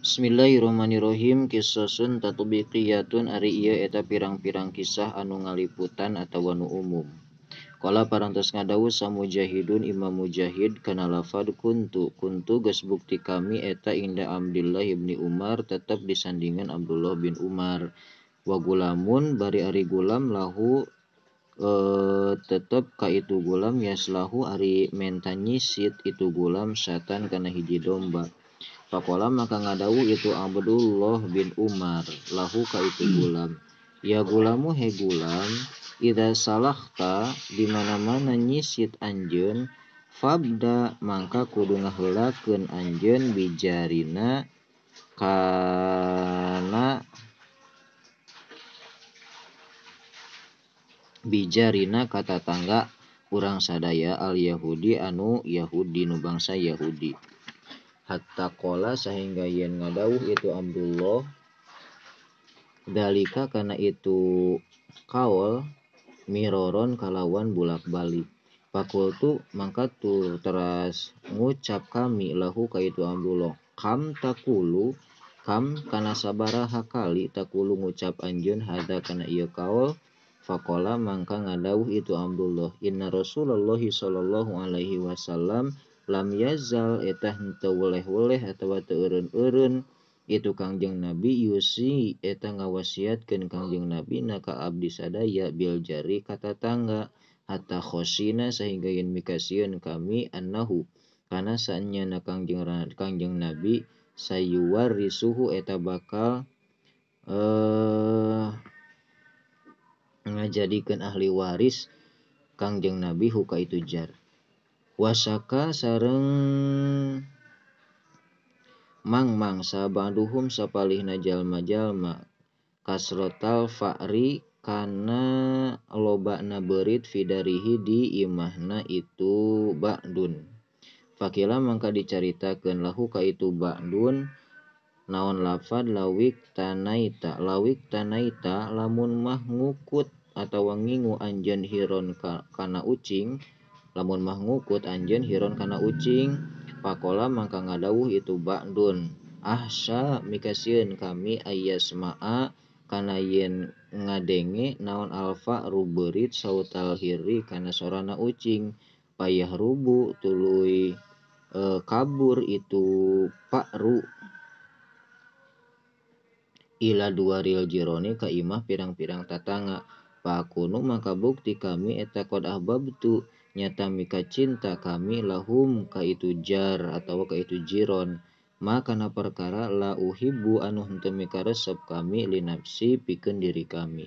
Bismillahirrahmanirrahim kisasun tatbiqiyatun ari ia eta pirang-pirang kisah anu ngaliputan atau nu umum. Kala parantos ngadawu samujahidun Imam Mujahid kana lafad kuntu kuntu gesbukti kami eta inda Abdullah ibni Umar tetap disandingan Abdullah bin Umar wa gulamun bari ari gulam lahu e, eh, tetap ka itu gulam yaslahu ari mentanyisit itu gulam satan kana hiji domba Pakola maka ngadawu itu Abdullah bin Umar lahu ka itu gulam. Ya gulamu he gulam, ida salahta di mana-mana nyisit anjun, fabda mangka kudu ngahulakan anjen bijarina karena bijarina kata tangga kurang sadaya al Yahudi anu Yahudi nu bangsa Yahudi hatta kola sehingga yen ngadawuh itu Abdullah dalika karena itu kaol miroron kalawan bulak balik Fakultu mangka tur teras ngucap kami lahu kaitu Abdullah kam takulu kam karena sabara hakali takulu ngucap anjun hada karena iya kaol fakola mangka ngadawuh itu Abdullah inna Rasulullah sallallahu alaihi wasallam lam yazal etah eh, nte weleh-weleh atawa teu eureun-eureun itu eh, Kangjeng Nabi Yusi eta eh, ngawasiatkeun Kangjeng Nabi naka abdi sadaya bil jari kata tangga hatta khosina sehingga yen mikasieun kami annahu karena saatnya na Kangjeng Kangjeng Nabi sayuwar risuhu eta bakal eh ngajadikeun ahli waris Kangjeng Nabi huka itu jar Wasaka sareng Mang mangsa bangduhum sepalih najal majallma kassrotal Farikana lobakna berit fidarihidi Imahna itu bakdun. Fakila Ma ka diceritakanlahhuuka itu bakdun naon lafatd lawi tanaita lawi tanaita lamun mah ngukut atau wangingngu Anjan hironkana ucing, siapa namun mahukut anj hironkana ucing pakkola mangngka nga dawu itu bakun ahsa mikasi kami ayahsmaakana yen ngadenge naon Alfa rubberit sautal hii karena soana ucing payah rubu tulu e, kabur itu pak Ru ila duario jini Kaimah pirang-pirang tatanga Pak kuung maka bukti kami etakodababtu tamika cinta kami lahum ka itu jar atau ka itu jiron Ma na perkara lau hibu anunteika resep kami linafsi piken diri kami.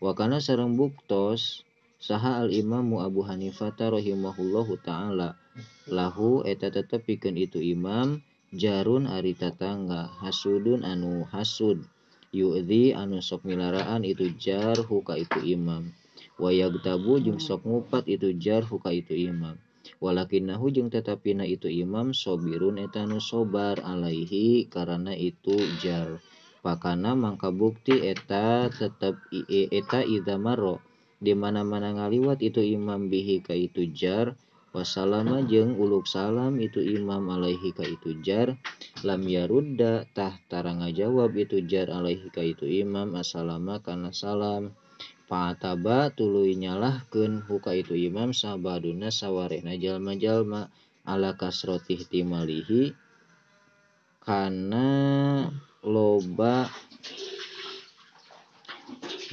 Wakana serembuktos saha al-imaamamu Abbu Hanifatarahimalahu ta'ala lahu eta tetap piken itu imam jarun arita tangga hasudun anu hasud Yudi anu somilaraan itu jarhu ka itu imam. tabujung so mupat itu jarhuka itu imam wa nah hujung tetapi na itu Imam sobirun eta nusobar Alaihi karena itu jar Pakkana Mangka bukti eta tetap ieta e, ro dimana-mana ngaliwat itu Imam bihika itu jar wasallama jeng Ulluk salam itu imam Alaiika itu jar lam ya Ruudatahtaraanga jawab itu jar alaiika itu imam masalahlama karena salam itu Fa'ataba tuluy nyalahkeun huka itu imam sabaduna sawarehna jalma-jalma ala kasroti timalihi karena loba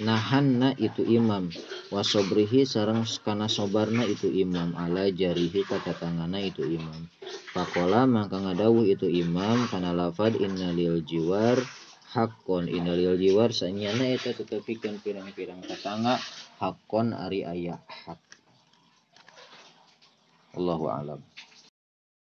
nahanna itu imam wasobrihi sarang karena sobarna itu imam ala jarihi kata tangana itu imam pakola maka ngadawu itu imam karena lafad innalil jiwar kon inner jiwa keterkan pirang-piranganga Hakon Ari Allahu alam